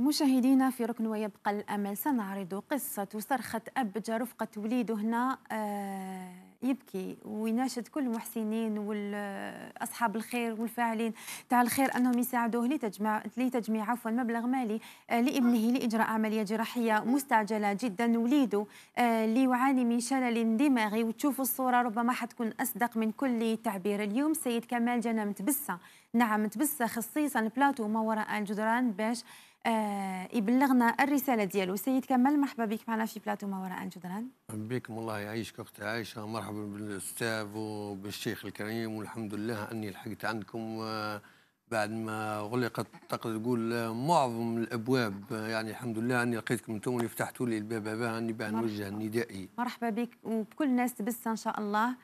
مشاهدينا في ركن ويبقى الامل سنعرض قصه صرخه اب جا رفقه وليده هنا آه، يبكي ويناشد كل المحسنين واصحاب الخير والفاعلين تاع الخير انهم يساعدوه لتجمع لتجميع عفوا مبلغ مالي آه، لابنه لاجراء عمليه جراحيه مستعجله جدا وليده آه، اللي يعاني من شلل دماغي وتشوفوا الصوره ربما حتكون اصدق من كل تعبير اليوم سيد كمال جنى متبسه نعم متبسه خصيصا البلاتو ما وراء الجدران باش آه يبلغنا الرساله ديالو سيد كمال مرحبا بك معنا في بلاتو ما وراء الجدران بكم الله يعيشك اختي عائشه مرحبا بالاستاذ وبالشيخ الكريم والحمد لله اني لحقت عندكم آه، بعد ما غلقت تقدر تقول آه، معظم الابواب آه، يعني الحمد لله اني لقيتكم انتم اللي فتحتوا لي الباب هذا اني باه نوجه ندائي مرحبا بك وبكل الناس تبسه ان شاء الله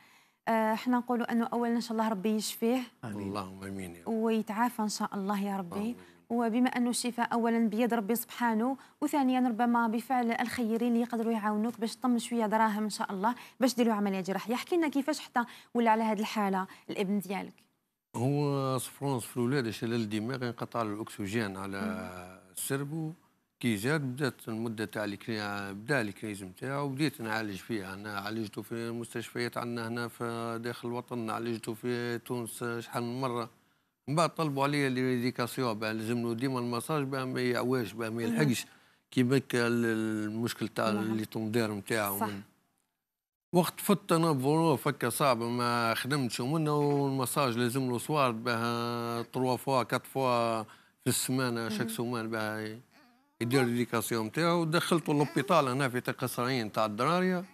احنا نقولوا انه اولا ان شاء الله ربي يشفيه امين اللهم امين ويتعافى ان شاء الله يا ربي آمين. وبما أنه الشفاء أولا بيد ربي سبحانه وثانيا ربما بفعل الخيرين اللي يقدروا يعاونوك باش تطمن شوية دراهم إن شاء الله باش ديروا عملية جراحية احكي لنا كيفاش حتى ولا على هذه الحالة الابن ديالك هو سفرونس في الولادة شلل الدماغ انقطع الأكسجين على السرب كي جات بدات المده تاع بدا الكريزم تاعو بديت نعالج فيها انا عالجته في المستشفيات عندنا هنا في داخل الوطن عالجته في تونس شحال من مره من بعد طلبوا لي ميديكاسيون باه لازم له ديما المساج باه ما يعواش باه ما يلحقش كيما المشكل تاع اللي طومدار نتاعو وقت فت انا فولو فكا صعب ما خدمتش ومنه والمساج لازم له سوارد باه تروا فوا كات فوا في السمانه شاك سومان باه يدير ليديكاسيون نتاعو ودخلته لوبيتال هنا في تقصرين تاع الدراريه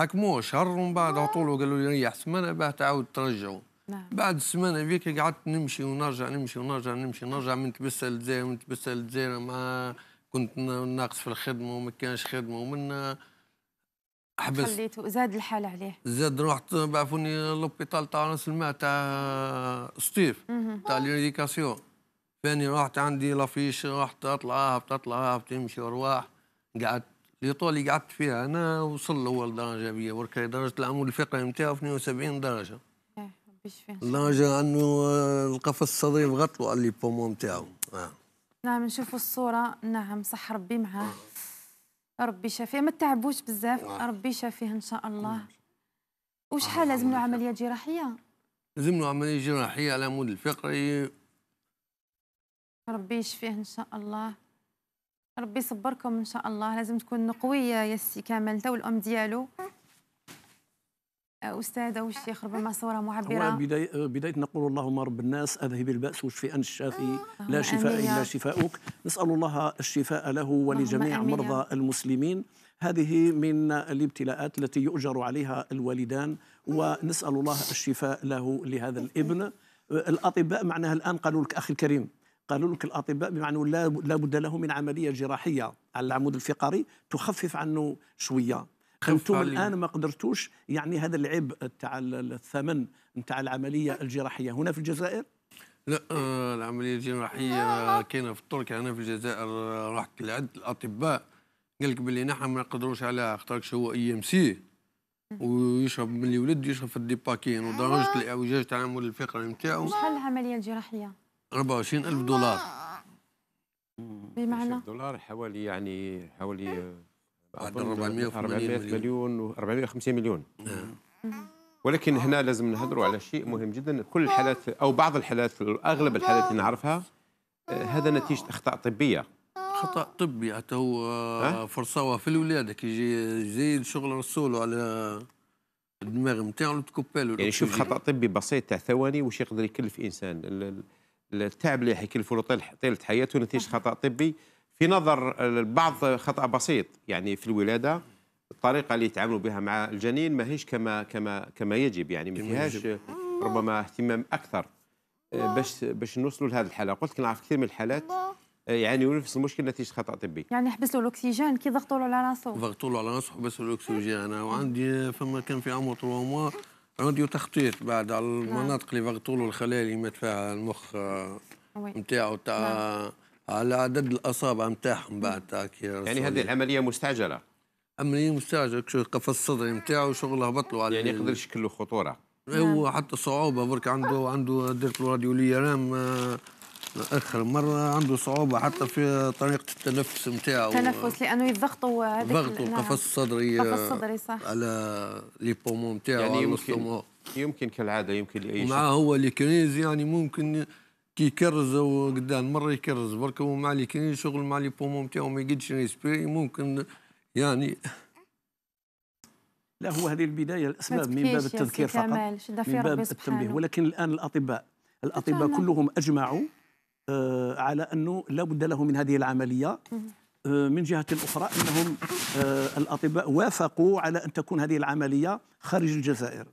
حكموه شهر ومن بعد عطولو قالوا لي ريح سمانه باه تعاود ترجعوا نعم. بعد سمانه هذيك قعدت نمشي ونرجع نمشي ونرجع نمشي ونرجع من تبسه للجزائر من تبسه للجزائر مع كنت ناقص في الخدمه وما كانش خدمه ومن حبس خليته زاد الحال عليه زاد رحت بعفوني لوبيتال تاع راس الماء تاع سطيف تاع ليديكاسيون فاني رحت عندي لافيش رحت اطلع هبط اطلع هبط تمشي ارواح قعدت لي طول قعدت فيها انا وصل لاول درجه بيا برك درجه العمود الفقري نتاعو 72 درجه لا الله جا عنو القفص الصدري غطوا على بومون تاعو آه. نعم نشوفوا الصوره نعم صح ربي معاه ربي شافيه ما تعبوش بزاف آه. ربي شافيه ان شاء الله نعم. وشحال آه، لازم له عمليه جراحيه لازم له عمليه جراحيه على مود الفقري ربي يشفيه ان شاء الله ربي يصبركم ان شاء الله لازم تكون قويه يا سي كامل انت والام ديالو أستاذة والشيخ ربما صورة معبرة بداية, نقول اللهم رب الناس أذهب البأس واشفي أنت الشافي آه، آه، لا شفاء إلا شفاؤك نسأل الله الشفاء له ولجميع مرضى المسلمين هذه من الابتلاءات التي يؤجر عليها الوالدان ونسأل الله الشفاء له لهذا الابن الأطباء معناها الآن قالوا لك أخي الكريم قالوا لك الأطباء بمعنى لا بد له من عملية جراحية على العمود الفقري تخفف عنه شوية انتم الان ما قدرتوش يعني هذا العبء تاع الثمن نتاع العمليه الجراحيه هنا في الجزائر؟ لا آه العمليه الجراحيه كاينه في الترك هنا في الجزائر رحت لعد الاطباء قال لك باللي نحن ما نقدروش عليها خاطرش هو اي ام سي ويشرب من اللي ولد يشرب في الديباكين أيوة. ودرجه الاعوجاج تاع الفقر الفقري نتاعو شحال العمليه الجراحيه؟ 24000 دولار بمعنى دولار حوالي يعني حوالي 400 480 مليون 450 مليون نعم. ولكن هنا لازم نهضروا على شيء مهم جدا كل الحالات او بعض الحالات اغلب الحالات اللي نعرفها آه، هذا نتيجه اخطاء طبيه خطا طبي حتى هو فرصه في الولاده كي يجي يزيد شغل رسوله على الدماغ نتاعو تكوبالو يعني شوف خطا طبي بسيط تاع ثواني واش يقدر يكلف انسان التعب اللي حيكلفه طيله حياته نتيجه خطا طبي في نظر البعض خطأ بسيط يعني في الولادة الطريقة اللي يتعاملوا بها مع الجنين ماهيش كما كما كما يجب يعني ما فيهاش ربما اهتمام أكثر باش باش نوصلوا لهذه الحالة قلت لك نعرف كثير من الحالات يعني نفس المشكل نتيجه خطا طبي يعني له الاكسجين كي ضغطوا له على راسه ضغطوا له على راسه له الاكسجين وعندي فما كان في عمر 3 موا عندي تخطيط بعد على نعم. المناطق اللي ضغطوا له الخلايا اللي مات فيها المخ نتاعو تاع نعم. على عدد الاصابع نتاعهم بعد تاعك يعني هذه العمليه مستعجله عمليه مستعجله شو القفص الصدري نتاعو شغله هبط على يعني يقدر يشكل له خطوره هو أيوة، نعم. حتى صعوبه برك عنده عنده درت له راديوليه رام آه، اخر مره عنده صعوبه حتى في طريقه التنفس نتاعو التنفس لانه يضغطوا هذاك ضغطوا القفص نعم. الصدري القفص الصدري صح على لي بومون نتاعو يعني يمكن يمكن كالعاده يمكن لاي شيء مع هو كريز يعني ممكن كي كرز وقدام مره يكرز برك ومع مع لي كاين شغل مع لي بومون تاعو ما يقدش ريسبيري ممكن يعني لا هو هذه البدايه الاسباب من باب التذكير فقط من باب التنبيه ولكن الان الاطباء الاطباء كلهم اجمعوا آه، على انه لا بد له من هذه العمليه آه، من جهه اخرى انهم آه، الاطباء وافقوا على ان تكون هذه العمليه خارج الجزائر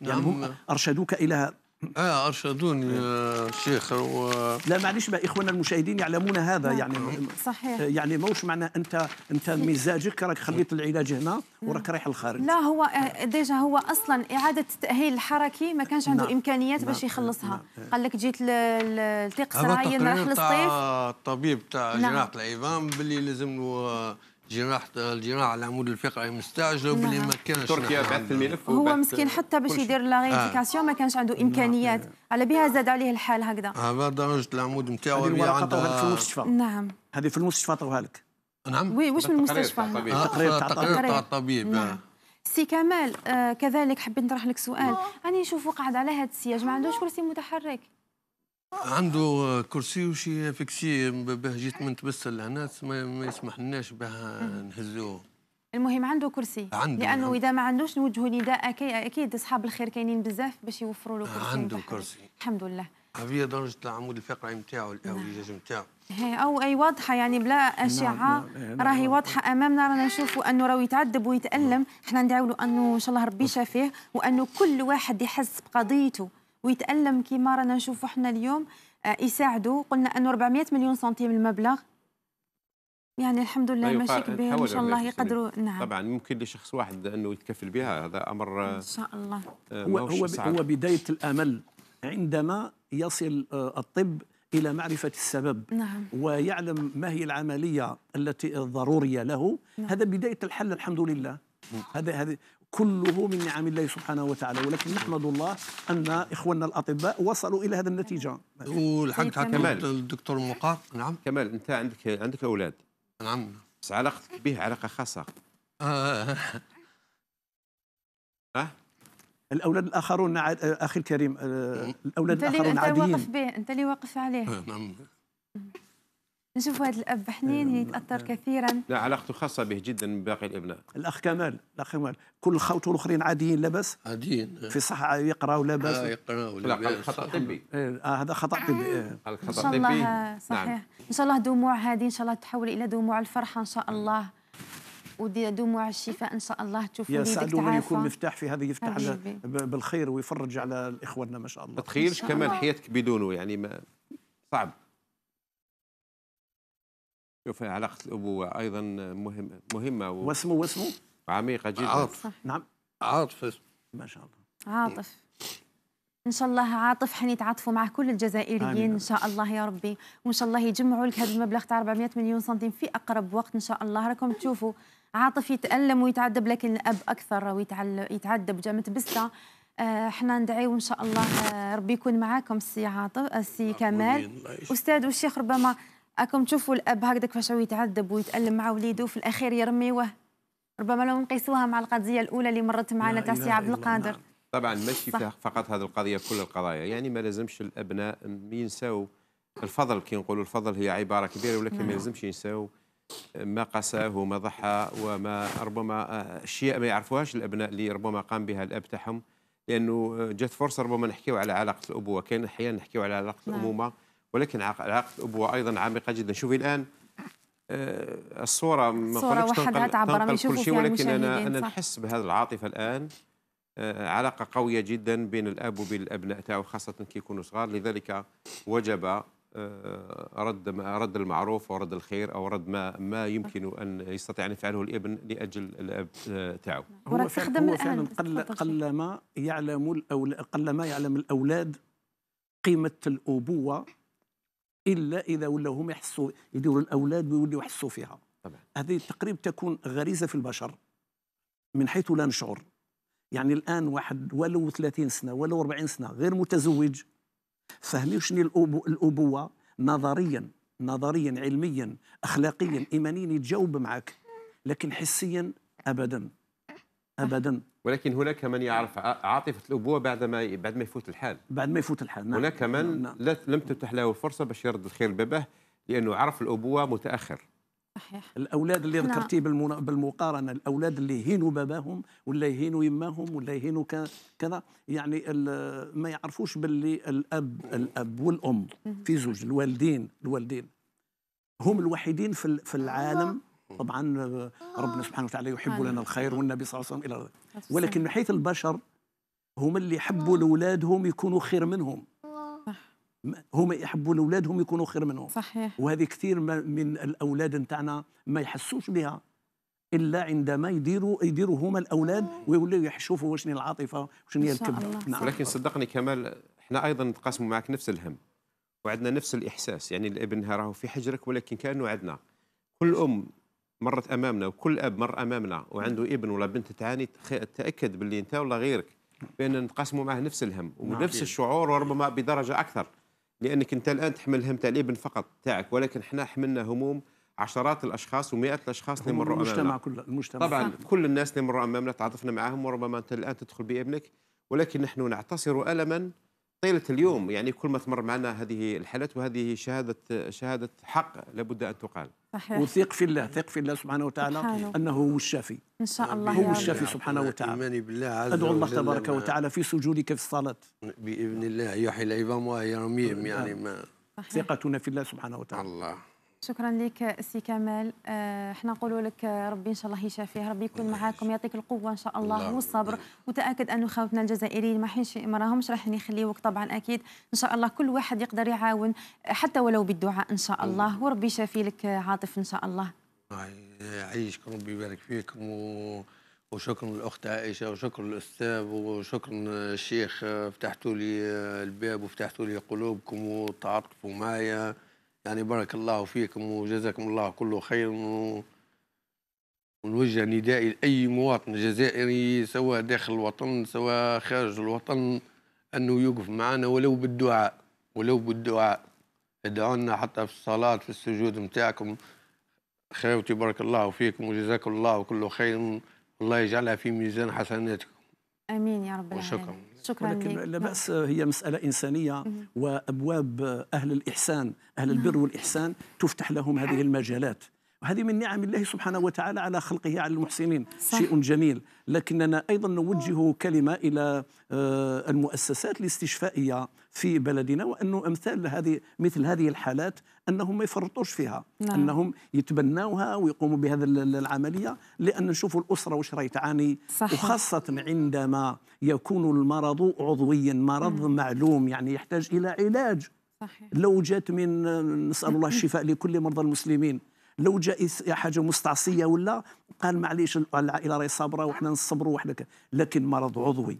يعني نعم. هم ارشدوك الى اه ارشدوني يا آه، شيخ و... لا معليش بقى اخواننا المشاهدين يعلمون هذا نعم. يعني صحيح آه، يعني موش معنى انت انت مزاجك راك خليت العلاج هنا نعم. وراك رايح للخارج لا هو آه، ديجا هو اصلا اعاده التاهيل الحركي ما كانش عنده نعم. امكانيات نعم. باش يخلصها نعم. قال لك جيت لتقصر هي نروح للصيف الطبيب تاع نعم. جراحه العظام باللي لازم له جراح الجراح على عمود الفقري مستعجل نعم. وباللي ما كانش تركيا بعث الملف هو مسكين حتى باش يدير لا آه. ريديكاسيون ما كانش عنده امكانيات نعم. على بها زاد عليه الحال هكذا آه، هذا درجه العمود نتاعو اللي عندها في المستشفى نعم هذه في المستشفى عطوها لك نعم وي واش من المستشفى آه، تقرير تاع الطبيب نعم. سي كمال كذلك حبيت نطرح لك سؤال راني نشوف قاعد على هذا السياج ما عندوش كرسي متحرك عنده كرسي وشي فيكسي باه جيت من تبسل لهنا ما يسمحلناش باه نهزوه المهم عنده كرسي عنده لانه عنده. اذا ما عندوش نوجهوا نداء اكيد اصحاب الخير كاينين بزاف باش يوفروا له كرسي عنده كرسي الحمد لله هذه درجه العمود الفقري نتاعو الاعوجاج نعم. نتاعو او اي واضحه يعني بلا نعم، نعم، اشعه راهي واضحه امامنا رانا نشوفوا انه راه يتعذب ويتالم حنا ندعوا له انه ان شاء الله ربي يشافيه وانه كل واحد يحس بقضيته ويتالم كما رانا نشوفوا حنا اليوم آه، يساعدوا قلنا انه 400 مليون سنتيم المبلغ يعني الحمد لله أيوة، ماشي كبير ان شاء الله يقدروا نعم طبعا ممكن لشخص واحد انه يتكفل بها هذا امر آه، ان شاء الله آه، هو هو, هو بدايه الامل عندما يصل الطب الى معرفه السبب نعم. ويعلم ما هي العمليه التي الضروريه له نعم. هذا بدايه الحل الحمد لله هذا هذا كله من نعم الله سبحانه وتعالى ولكن نحمد الله ان اخواننا الاطباء وصلوا الى هذه النتيجه والحمد إيه، كمال الدكتور مقار نعم كمال انت عندك عندك اولاد نعم بس علاقتك به علاقه خاصه اه آه،, أه؟ الاولاد الاخرون اخي الكريم الاولاد الاخرون عاديين انت اللي واقف به انت اللي واقف عليه آه، نعم نشوف هذا الاب حنين إيه، يتاثر إيه. كثيرا لا علاقته خاصه به جدا من باقي الابناء الاخ كمال الاخ كمال كل خوته الاخرين عاديين لاباس عاديين إيه. في الصحه يقراوا لاباس اه يقراوا لاباس خطا طبي آه هذا خطا طبي آه. ان شاء الله نعم. صحيح نعم. ان شاء الله دموع هذه ان شاء الله تحول الى دموع الفرحه ان شاء الله ودموع الشفاء ان شاء الله تشوف يا سعد من يكون مفتاح في هذا يفتح على بالخير ويفرج على اخواننا ما شاء الله ما تخيلش كمال حياتك بدونه يعني ما صعب شوف علاقة الأبوة أيضا مهم مهمة واسمه واسمه عميقة جدا عاطف نعم عاطف ما شاء الله عاطف ان شاء الله عاطف حنيتعاطفوا مع كل الجزائريين ان شاء الله يا ربي وان شاء الله يجمعوا لك هذا المبلغ تاع 400 مليون سنتيم في اقرب وقت ان شاء الله راكم تشوفوا عاطف يتالم ويتعذب لكن الاب اكثر ويتعذب جامد بسته آه، احنا ندعيو ان شاء الله آه، ربي يكون معاكم السي عاطف السي كمال استاذ والشيخ ربما راكم تشوفوا الاب هكذا كيفاش هو يتعذب ويتالم مع وليده في الاخير يرميوه ربما لو نقيسوها مع القضيه الاولى اللي مرت معنا تاع سي عبد القادر طبعا ماشي فقط هذه القضيه كل القضايا يعني ما لازمش الابناء ينساو الفضل كي نقولوا الفضل هي عباره كبيره ولكن ما نعم. لازمش ينساو ما قساه وما ضحى وما ربما آه، اشياء ما يعرفوهاش الابناء اللي ربما قام بها الاب تاعهم لانه آه، جات فرصه ربما نحكيو على علاقه الابوه كان احيانا نحكيو على علاقه نعم. الامومه ولكن علاقه الابوه ايضا عميقه جدا شوفي الان آه، الصوره ما صورة وحدها تعبر عن كل شيء ولكن انا انا نحس بهذه العاطفه الان آه، علاقه قويه جدا بين الاب وبين الابناء تاعو خاصه كي يكونوا صغار لذلك وجب آه، رد ما رد المعروف ورد الخير او رد ما ما يمكن ان يستطيع ان يفعله الابن لاجل الاب تاعه. هو تخدم الان قل قل ما يعلم قل ما يعلم الاولاد قيمه الابوه الا اذا ولاو هم يحسوا يديروا الاولاد ويوليو يحسوا فيها طبعا. هذه تقريبا تكون غريزه في البشر من حيث لا نشعر يعني الان واحد ولو 30 سنه ولو 40 سنه غير متزوج فهمي شنو الأبو الابوه نظريا نظريا علميا اخلاقيا ايمانيا يتجاوب معك لكن حسيا ابدا ابدا ولكن هناك من يعرف عاطفه الابوه بعد ما بعد ما يفوت الحال بعد ما يفوت الحال نعم. هناك من نعم. نعم. لم تتح له الفرصه باش يرد الخير لباباه لانه عرف الابوه متاخر صحيح الاولاد اللي ذكرتي نعم. بالمنا... بالمقارنه الاولاد اللي يهينوا باباهم ولا يهينوا يماهم ولا يهينوا كذا يعني ما يعرفوش باللي الاب الاب والام في زوج الوالدين الوالدين هم الوحيدين في في العالم طبعا ربنا آه. سبحانه وتعالى يحب لنا الخير والنبي صلى الله عليه وسلم الى ولكن من حيث البشر هما اللي يحبوا آه. لاولادهم يكونوا خير منهم هما يحبوا لاولادهم يكونوا خير منهم صحيح وهذه كثير من الاولاد نتاعنا ما يحسوش بها الا عندما يديروا يديروا هما الاولاد آه. ويوليوا يشوفوا وشني العاطفه وشنو هي الكبر نعم. ولكن صدقني كمال احنا ايضا نتقاسموا معك نفس الهم وعندنا نفس الاحساس يعني الابن راهو في حجرك ولكن كانه عندنا كل ام مرت امامنا وكل اب مر امامنا وعنده ابن ولا بنت تعاني تاكد باللي انت ولا غيرك بان نتقاسموا معه نفس الهم نعم. ونفس الشعور وربما بدرجه اكثر لانك انت الان تحمل هم تاع الابن فقط تاعك ولكن احنا حملنا هموم عشرات الاشخاص ومئات الاشخاص اللي مروا امامنا المجتمع كل المجتمع طبعا نعم. كل الناس اللي مروا امامنا تعاطفنا معهم وربما انت الان تدخل بابنك ولكن نحن نعتصر الما طيله اليوم يعني كل ما تمر معنا هذه الحالات وهذه شهاده شهاده حق لابد ان تقال صحيح وثق في الله ثق في الله سبحانه وتعالى انه هو الشافي ان شاء الله هو الشافي سبحانه وتعالى ايماني بالله عز ادعو الله تبارك وتعالى في سجودك في الصلاه باذن الله يحيي العظام وهي رميم يعني ما ثقتنا في الله سبحانه وتعالى الله شكرا لك سي كمال آه، احنا نقولوا لك ربي ان شاء الله يشافيه ربي يكون معاكم يعطيك القوه ان شاء الله والصبر وتاكد انه خاوتنا الجزائريين ما حينش ما راهمش راح يخليوك طبعا اكيد ان شاء الله كل واحد يقدر يعاون حتى ولو بالدعاء ان شاء الله وربي يشافي لك عاطف ان شاء الله يعيشكم ربي يبارك فيكم و... وشكرا للاخت عائشه وشكرا للاستاذ وشكرا الشيخ آه، فتحتوا لي آه، الباب وفتحتوا لي قلوبكم وتعاطفوا معايا يعني بارك الله فيكم وجزاكم الله كل خير ونوجه ندائي لأي مواطن جزائري سواء داخل الوطن سواء خارج الوطن أنه يوقف معنا ولو بالدعاء ولو بالدعاء ادعوا لنا حتى في الصلاة في السجود نتاعكم خيرتي بارك الله فيكم وجزاكم الله كل خير الله يجعلها في ميزان حسناتكم امين يا رب العالمين وشكرا شكرا ولكن لك. لا نعم. بأس هي مسألة إنسانية وأبواب أهل الإحسان أهل نعم. البر والإحسان تفتح لهم هذه المجالات وهذه من نعم الله سبحانه وتعالى على خلقه على المحسنين صح. شيء جميل لكننا أيضا نوجه كلمة إلى آه، المؤسسات الاستشفائية في بلدنا وانه امثال هذه مثل هذه الحالات انهم ما يفرطوش فيها نعم. انهم يتبناوها ويقوموا بهذا العمليه لان نشوفوا الاسره واش راهي تعاني وخاصه عندما يكون المرض عضويا مرض مم. نعم. معلوم يعني يحتاج الى علاج صحيح. لو جات من نسال الله الشفاء لكل مرضى المسلمين لو جاء حاجه مستعصيه ولا قال معليش العائله راهي صابره وحنا نصبروا وحدك لكن مرض عضوي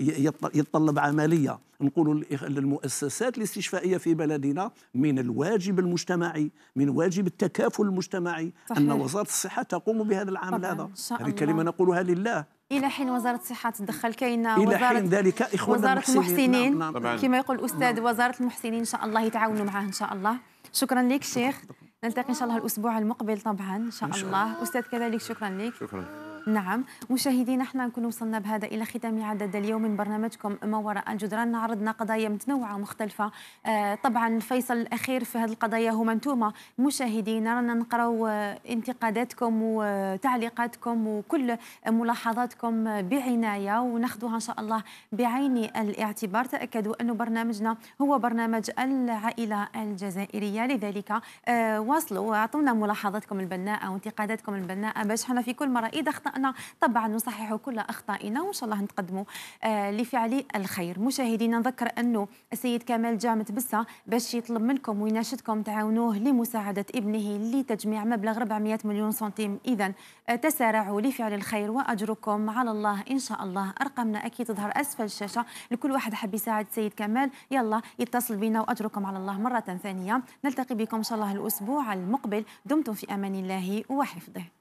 يتطلب عملية نقول للمؤسسات الاستشفائية في بلدنا من الواجب المجتمعي من واجب التكافل المجتمعي صحيح. أن وزارة الصحة تقوم بهذا العمل هذا هذه كلمة نقولها لله الى حين وزاره الصحه تتدخل كاينه وزاره الى حين ذلك اخوان وزاره المحسنين نعم نعم كما يقول الاستاذ نعم وزاره المحسنين ان شاء الله يتعاونوا معاه ان شاء الله شكرا لك شيخ نلتقي ان شاء الله الاسبوع المقبل طبعا ان شاء, إن شاء الله. الله استاذ كذلك شكرا لك شكرا نعم مشاهدينا احنا نكون وصلنا بهذا الى ختام عدد اليوم من برنامجكم ما وراء الجدران عرضنا قضايا متنوعه ومختلفه آه طبعا فيصل الاخير في هذه القضايا هما انتوما مشاهدينا رانا نقراو آه، انتقاداتكم وتعليقاتكم وكل ملاحظاتكم بعنايه وناخذوها ان شاء الله بعين الاعتبار تاكدوا انه برنامجنا هو برنامج العائله الجزائريه لذلك آه واصلوا واعطونا ملاحظاتكم البناءه وانتقاداتكم البناءه باش حنا في كل مره اذا اخطأ أبنائنا طبعا نصحح كل أخطائنا وإن شاء الله نتقدموا آه، لفعل الخير مشاهدينا نذكر أنه السيد كمال جامت بسا باش يطلب منكم ويناشدكم تعاونوه لمساعدة ابنه لتجميع مبلغ 400 مليون سنتيم إذا آه، تسارعوا لفعل الخير وأجركم على الله إن شاء الله أرقامنا أكيد تظهر أسفل الشاشة لكل واحد حب يساعد السيد كمال يلا يتصل بنا وأجركم على الله مرة ثانية نلتقي بكم إن شاء الله الأسبوع المقبل دمتم في أمان الله وحفظه